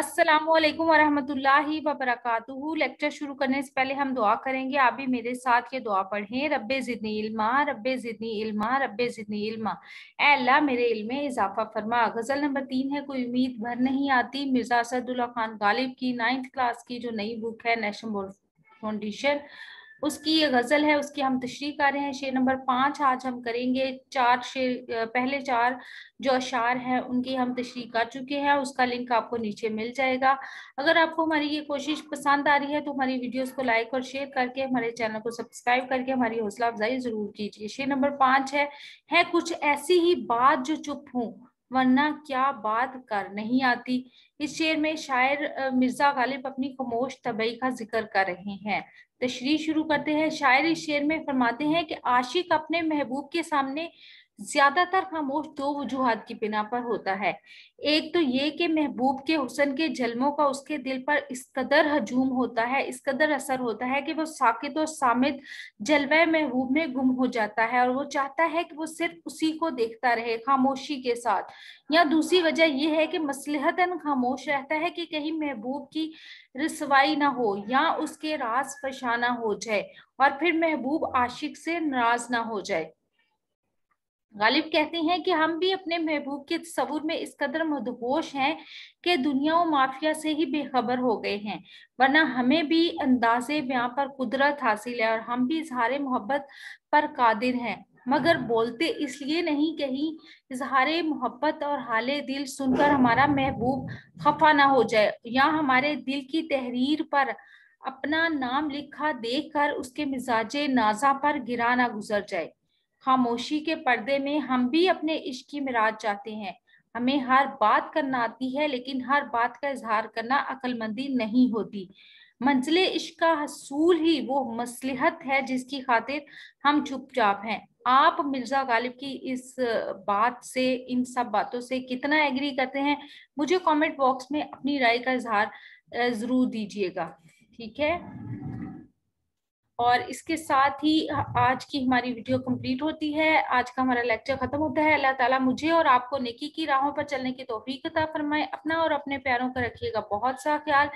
अस्सलाम वालेकुम वरहमतुल्लाहि लेक्चर शुरू करने से पहले हम दुआ करेंगे आप भी मेरे साथ ये दुआ पढ़ें रब्बे ज़िदनी इल्मा रब्बे ज़िदनी इल्मा रब्बे ज़िदनी इल्मा ए अल्लाह मेरे इल्म में इजाफा फरमा गज़ल नंबर तीन है कोई उम्मीद भर नहीं आती मिर्ज़ा असदुल्ला खान गालिब की नाइन्थ क्लास की जो नई बुक है नेशनल फाउंडेशन उसकी ये गजल है उसकी हम तशरी कर रहे हैं शेर नंबर पांच आज हम करेंगे चार शेर पहले चार जो अशार हैं उनकी हम तशरी कर चुके हैं उसका लिंक आपको नीचे मिल जाएगा अगर आपको हमारी ये कोशिश पसंद आ रही है तो हमारी वीडियोस को लाइक और शेयर करके हमारे चैनल को सब्सक्राइब करके हमारी हौसला अफजाई जरूर कीजिए शेर नंबर पांच है, है कुछ ऐसी ही बात जो चुप हूँ वरना क्या बात कर नहीं आती इस शेर में शायर मिर्जा गालिब अपनी खामोश तबई का जिक्र कर रहे हैं तशरी शुरू करते हैं शायर इस शेर में फरमाते हैं कि आशिक अपने महबूब के सामने ज्यादातर खामोश दो वजूहत की बिना पर होता है एक तो ये कि महबूब के हुसन के जलमों का उसके दिल पर इस कदर हजूम होता है इस कदर असर होता है कि वो साकित और सामित जलवा महबूब में गुम हो जाता है और वो चाहता है कि वो सिर्फ उसी को देखता रहे खामोशी के साथ या दूसरी वजह यह है कि मसलहतन खामोश रहता है कि कहीं महबूब की रसवाई ना हो या उसके रास फशाना हो जाए और फिर महबूब आशिक से नाराज ना हो जाए गालिब कहते हैं कि हम भी अपने महबूब के तस्वूर में इस कदर मदहोश हैं कि दुनिया और माफिया से ही बेखबर हो गए हैं वरना हमें भी अंदाजे ब्याह पर कुदरत हासिल है और हम भी इजहार मोहब्बत पर कादिर हैं मगर बोलते इसलिए नहीं कहीं इजहार मोहब्बत और हाल दिल सुनकर हमारा महबूब खफा ना हो जाए या हमारे दिल की तहरीर पर अपना नाम लिखा देखकर उसके मिजाज नाजा पर गिरा ना गुजर जाए खामोशी के पर्दे में हम भी अपने इश्क की मिराज जाते हैं हमें हर बात करना आती है लेकिन हर बात का इजहार करना अक्लमंदी नहीं होती मंजिल इश्क का हसूल ही वो मसलहत है जिसकी खातिर हम चुपचाप हैं आप मिर्जा गालिब की इस बात से इन सब बातों से कितना एग्री करते हैं मुझे कमेंट बॉक्स में अपनी राय का इजहार ज़रूर दीजिएगा ठीक है और इसके साथ ही आज की हमारी वीडियो कंप्लीट होती है आज का हमारा लेक्चर खत्म होता है अल्लाह ताला मुझे और आपको नेकी की राहों पर चलने की तोफीकता फरमाए अपना और अपने प्यारों का रखिएगा बहुत सा ख्याल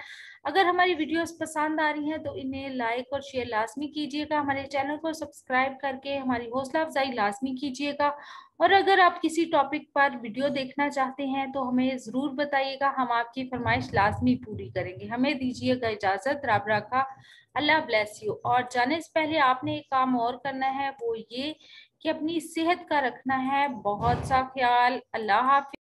अगर हमारी वीडियोस पसंद आ रही हैं तो इन्हें लाइक और शेयर लाजमी कीजिएगा हमारे चैनल को सब्सक्राइब करके हमारी हौसला अफजाई लाजमी कीजिएगा और अगर आप किसी टॉपिक पर वीडियो देखना चाहते हैं तो हमें ज़रूर बताइएगा हम आपकी फरमाइश लाजमी पूरी करेंगे हमें दीजिएगा इजाज़त रब रखा अल्लाह ब्लेस यू और जाने से पहले आपने एक काम और करना है वो ये कि अपनी सेहत का रखना है बहुत सा ख्याल अल्लाह हाफि